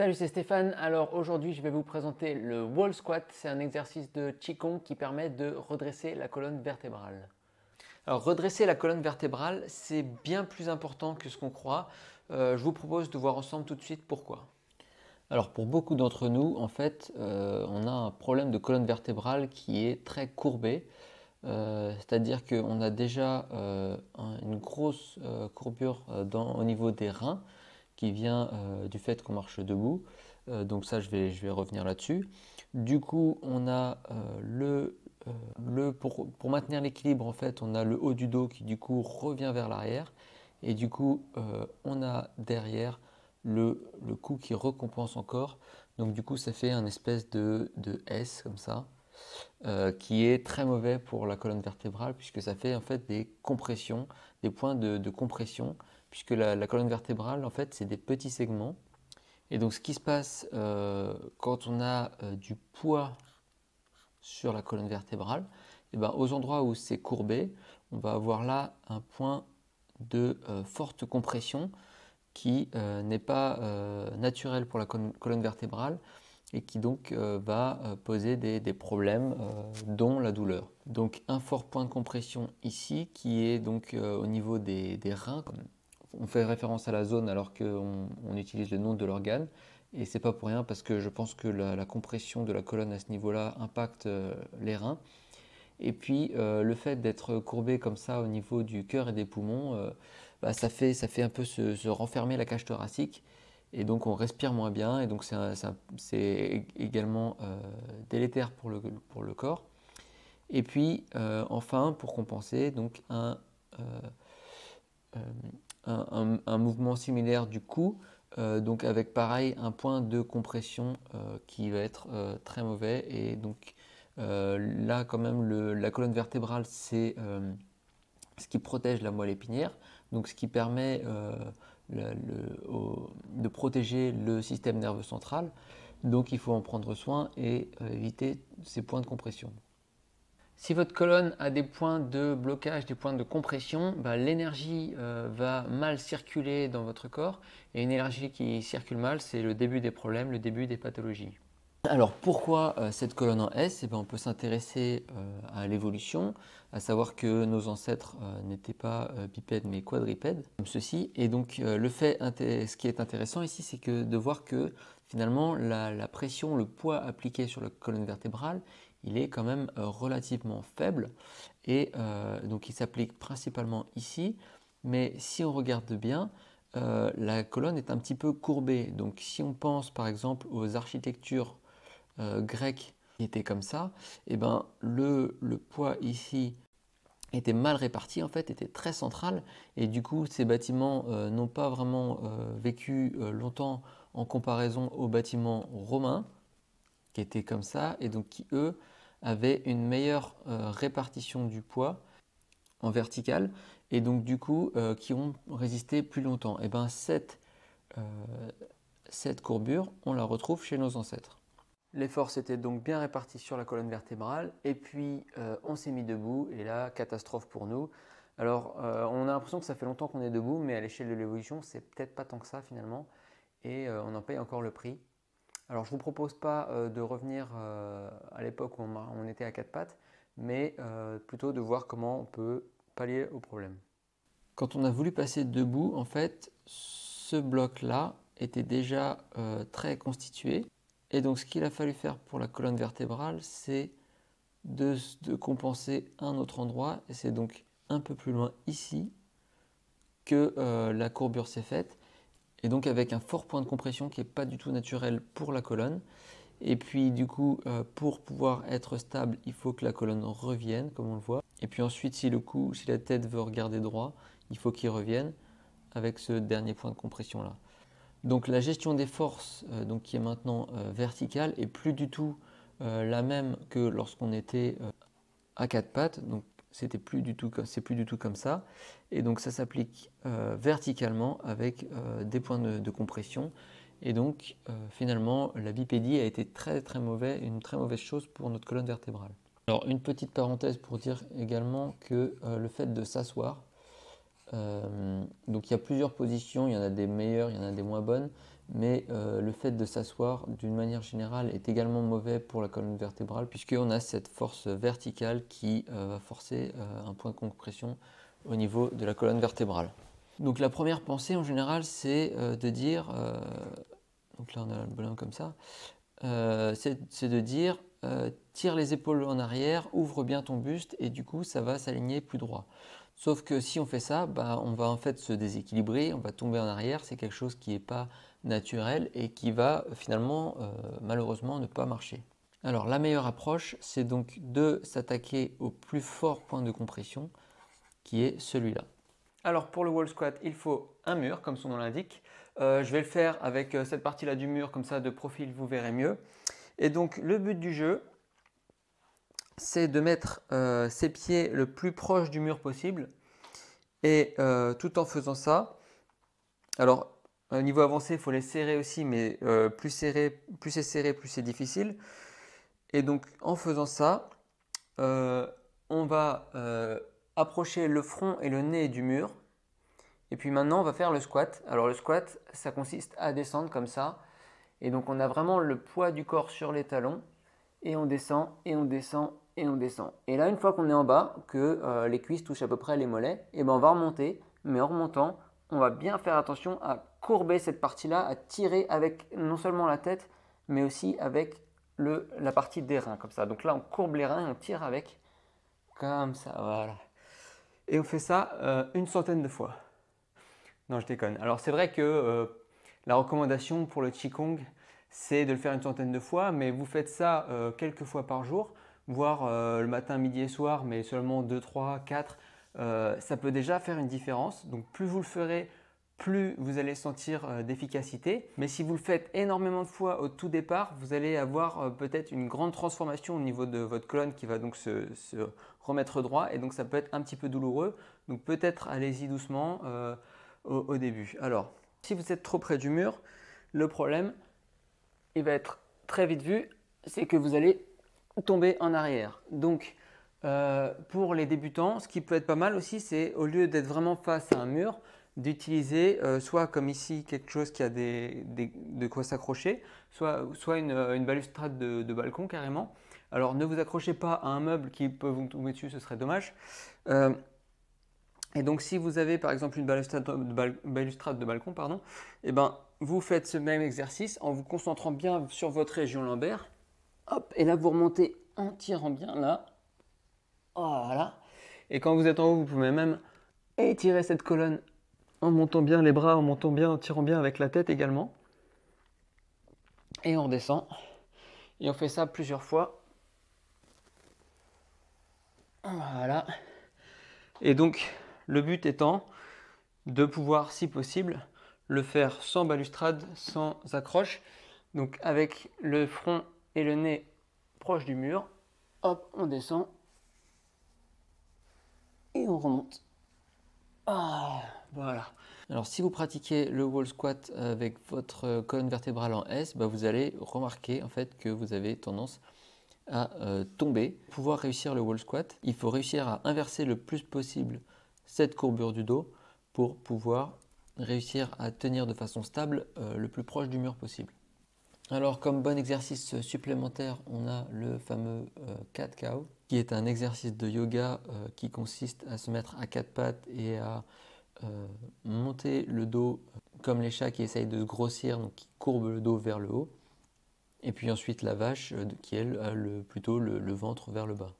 Salut, c'est Stéphane. Alors aujourd'hui, je vais vous présenter le wall squat. C'est un exercice de Qigong qui permet de redresser la colonne vertébrale. Alors redresser la colonne vertébrale, c'est bien plus important que ce qu'on croit. Euh, je vous propose de voir ensemble tout de suite pourquoi. Alors pour beaucoup d'entre nous, en fait, euh, on a un problème de colonne vertébrale qui est très courbé. Euh, c'est-à-dire qu'on a déjà une grosse courbure au niveau des reins qui vient euh, du fait qu'on marche debout. Euh, donc ça, je vais, je vais revenir là-dessus. Du coup, on a euh, le, le pour, pour maintenir l'équilibre, en fait, on a le haut du dos qui du coup revient vers l'arrière. Et du coup, on a derrière le, le cou qui recompense encore. Donc du coup, ça fait un espèce de, S comme ça. qui est très mauvais pour la colonne vertébrale puisque ça fait en fait des compressions, des points de compression puisque la, colonne vertébrale, en fait, c'est des petits segments. Et donc, ce qui se passe euh, quand on a euh, du poids sur la colonne vertébrale, eh ben, aux endroits où c'est courbé, on va avoir là un point de euh, forte compression qui n'est pas naturel pour la colonne, vertébrale et qui donc va poser des, problèmes dont la douleur. Donc un fort point de compression ici qui est donc au niveau des, reins on fait référence à la zone alors qu'on on utilise le nom de l'organe. Et c'est pas pour rien parce que je pense que la, compression de la colonne à ce niveau-là impacte euh, les reins. Et puis euh, le fait d'être courbé comme ça au niveau du cœur et des poumons, euh, bah, ça, fait, ça fait un peu se, renfermer la cage thoracique. Et donc on respire moins bien. Et donc c'est également délétère pour le, pour le corps. Et puis enfin, pour compenser, donc un, un, mouvement similaire du cou, euh, donc avec pareil un point de compression euh, qui va être euh, très mauvais. Et donc là quand même la colonne vertébrale c'est ce qui protège la moelle épinière, donc ce qui permet de protéger le système nerveux central. Donc il faut en prendre soin et éviter ces points de compression. Si votre colonne a des points de blocage, des points de compression, bah, l'énergie euh, va mal circuler dans votre corps. Et une énergie qui circule mal, c'est le début des problèmes, le début des pathologies. Alors pourquoi euh, cette colonne en S eh bien, On peut s'intéresser euh, à l'évolution, à savoir que nos ancêtres n'étaient pas bipèdes mais quadripèdes, comme ceci. Et donc le fait, ce qui est intéressant ici, c'est de voir que finalement la, pression, le poids appliqué sur la colonne vertébrale il est quand même euh, relativement faible. Et euh, donc il s'applique principalement ici. Mais si on regarde bien, euh, la colonne est un petit peu courbée. Donc si on pense par exemple aux architectures grecques qui étaient comme ça, et eh ben, le, poids ici était mal réparti en fait, était très central et du coup ces bâtiments n'ont pas vraiment vécu longtemps en comparaison aux bâtiments romains qui étaient comme ça, et donc qui, eux, avaient une meilleure euh, répartition du poids en vertical et donc du coup, euh, qui ont résisté plus longtemps. Et eh bien, cette, euh, cette courbure, on la retrouve chez nos ancêtres. Les forces étaient donc bien réparties sur la colonne vertébrale, et puis on s'est mis debout, et là, catastrophe pour nous. Alors, on a l'impression que ça fait longtemps qu'on est debout, mais à l'échelle de l'évolution, c'est peut-être pas tant que ça finalement, et on en paye encore le prix. Alors je ne vous propose pas euh, de revenir euh, à l'époque où on, était à quatre pattes, mais euh, plutôt de voir comment on peut pallier au problème. Quand on a voulu passer debout, en fait, ce bloc-là était déjà très constitué. Et donc ce qu'il a fallu faire pour la colonne vertébrale, c'est de compenser un autre endroit. Et c'est donc un peu plus loin ici que la courbure s'est faite et donc avec un fort point de compression qui n'est pas du tout naturel pour la colonne. Et puis du coup, euh, pour pouvoir être stable, il faut que la colonne revienne, comme on le voit. Et puis ensuite, si le cou, si la tête veut regarder droit, il faut qu'il revienne avec ce dernier point de compression là. Donc la gestion des forces, euh, donc, qui est maintenant euh, verticale, est plus du tout la même que lorsqu'on était à quatre pattes. Donc c'était plus du tout c'est plus du tout comme ça et donc ça s'applique euh, verticalement avec euh, des points de, compression et donc euh, finalement la bipédie a été très très mauvais une très mauvaise chose pour notre colonne vertébrale. Alors une petite parenthèse pour dire également que le fait de s'asseoir donc il y a plusieurs positions, il y en a des meilleures, il y en a des moins bonnes, mais euh, le fait de s'asseoir d'une manière générale est également mauvais pour la colonne vertébrale puisqu'on a cette force verticale qui euh, va forcer euh, un point de compression au niveau de la colonne vertébrale. Donc la première pensée en général c'est de dire, donc là on a le comme ça, c'est de dire tire les épaules en arrière, ouvre bien ton buste et du coup ça va s'aligner plus droit. Sauf que si on fait ça, bah, on va en fait se déséquilibrer, on va tomber en arrière, c'est quelque chose qui n'est pas naturel et qui va euh, finalement euh, malheureusement ne pas marcher. Alors la meilleure approche, c'est donc de s'attaquer au plus fort point de compression, qui est celui-là. Alors pour le wall squat, il faut un mur, comme son nom l'indique. Euh, je vais le faire avec cette partie-là du mur, comme ça de profil, vous verrez mieux. Et donc le but du jeu, c'est de mettre euh, ses pieds le plus proche du mur possible. Et euh, tout en faisant ça, alors au niveau avancé, il faut les serrer aussi, mais euh, plus serré, plus c'est serré, plus c'est difficile. Et donc en faisant ça, on va approcher le front et le nez du mur. Et puis maintenant, on va faire le squat. Alors le squat, ça consiste à descendre comme ça. Et donc on a vraiment le poids du corps sur les talons et on descend et on descend et on descend. Et là, une fois qu'on est en bas, que euh, les cuisses touchent à peu près les mollets, et eh ben on va remonter, mais en remontant, on va bien faire attention à courber cette partie-là, à tirer avec non seulement la tête, mais aussi avec le, la partie des reins, comme ça. Donc là, on courbe les reins et on tire avec, comme ça, voilà. Et on fait ça euh, une centaine de fois. Non, je déconne. Alors c'est vrai que euh, la recommandation pour le Qigong, c'est de le faire une centaine de fois, mais vous faites ça quelques fois par jour voire euh, le matin, midi et soir, mais seulement 2, 3, 4, ça peut déjà faire une différence. Donc plus vous le ferez, plus vous allez sentir euh, d'efficacité. Mais si vous le faites énormément de fois au tout départ, vous allez avoir euh, peut-être une grande transformation au niveau de votre colonne qui va donc se, remettre droit et donc ça peut être un petit peu douloureux. Donc peut-être allez-y doucement au début. Alors, si vous êtes trop près du mur, le problème, il va être très vite vu, c'est que vous allez tomber en arrière. Donc, euh, pour les débutants, ce qui peut être pas mal aussi, c'est au lieu d'être vraiment face à un mur, d'utiliser euh, soit comme ici quelque chose qui a des, de quoi s'accrocher, soit, soit une, euh, balustrade de, balcon carrément. Alors ne vous accrochez pas à un meuble qui peut vous tomber dessus, ce serait dommage. et donc si vous avez par exemple une balustrade de, balcon, pardon, et eh ben, vous faites ce même exercice en vous concentrant bien sur votre région lambert et là, vous remontez en tirant bien là. Voilà. Et quand vous êtes en haut, vous pouvez même étirer cette colonne en montant bien les bras, en montant bien, en tirant bien avec la tête également. Et on descend. Et on fait ça plusieurs fois. Voilà. Et donc, le but étant de pouvoir, si possible, le faire sans balustrade, sans accroche. Donc avec le front le nez proche du mur. Hop, on descend. Et on remonte. Ah, voilà. Alors si vous pratiquez le wall squat avec votre colonne vertébrale en S, bah, vous allez remarquer en fait que vous avez tendance à euh, tomber. Pour pouvoir réussir le wall squat, il faut réussir à inverser le plus possible cette courbure du dos pour pouvoir réussir à tenir de façon stable euh, le plus proche du mur possible. Alors comme bon exercice supplémentaire, on a le fameux euh, cat cow, qui est un exercice de yoga euh, qui consiste à se mettre à quatre pattes et à euh, monter le dos comme les chats qui essayent de se grossir, donc qui courbent le dos vers le haut. Et puis ensuite la vache qui elle a plutôt le, le ventre vers le bas.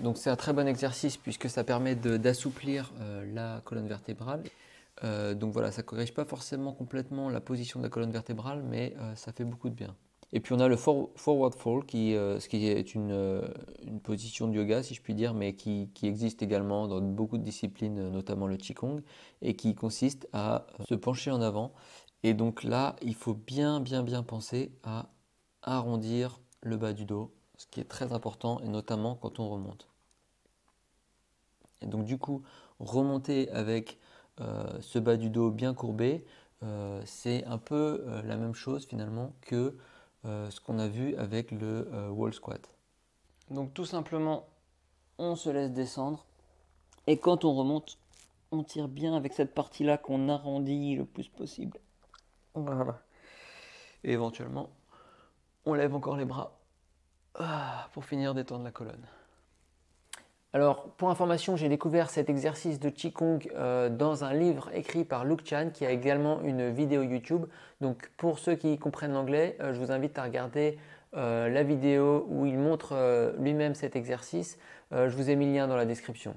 Donc c'est un très bon exercice puisque ça permet d'assouplir la colonne vertébrale. Euh, donc voilà, ça ne corrige pas forcément complètement la position de la colonne vertébrale, mais euh, ça fait beaucoup de bien. Et puis on a le forward fall, qui, euh, ce qui est une, position de yoga, si je puis dire, mais qui, qui, existe également dans beaucoup de disciplines, notamment le Qigong, et qui consiste à se pencher en avant. Et donc là, il faut bien, bien, bien penser à arrondir le bas du dos, ce qui est très important, et notamment quand on remonte. Et donc du coup, remonter avec euh, ce bas du dos bien courbé, euh, c'est un peu euh, la même chose finalement que ce qu'on a vu avec le wall squat. Donc tout simplement, on se laisse descendre et quand on remonte, on tire bien avec cette partie-là qu'on arrondit le plus possible. Et éventuellement, on lève encore les bras ah, pour finir d'étendre la colonne. Alors, pour information, j'ai découvert cet exercice de Qigong euh, dans un livre écrit par Luke Chan qui a également une vidéo YouTube. Donc, pour ceux qui comprennent l'anglais, euh, je vous invite à regarder euh, la vidéo où il montre euh, lui-même cet exercice. je vous ai mis le lien dans la description.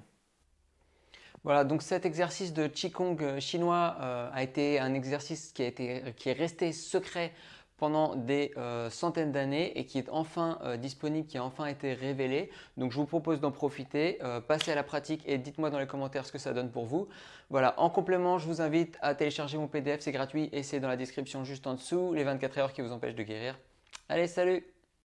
Voilà, donc cet exercice de Qigong chinois a été un exercice qui, qui est resté secret pendant des euh, centaines d'années et qui est enfin euh, disponible, qui a enfin été révélé. Donc je vous propose d'en profiter, euh, passez à la pratique et dites-moi dans les commentaires ce que ça donne pour vous. Voilà, en complément, je vous invite à télécharger mon PDF, c'est gratuit et c'est dans la description juste en dessous, les 24 heures qui vous empêchent de guérir. Allez, salut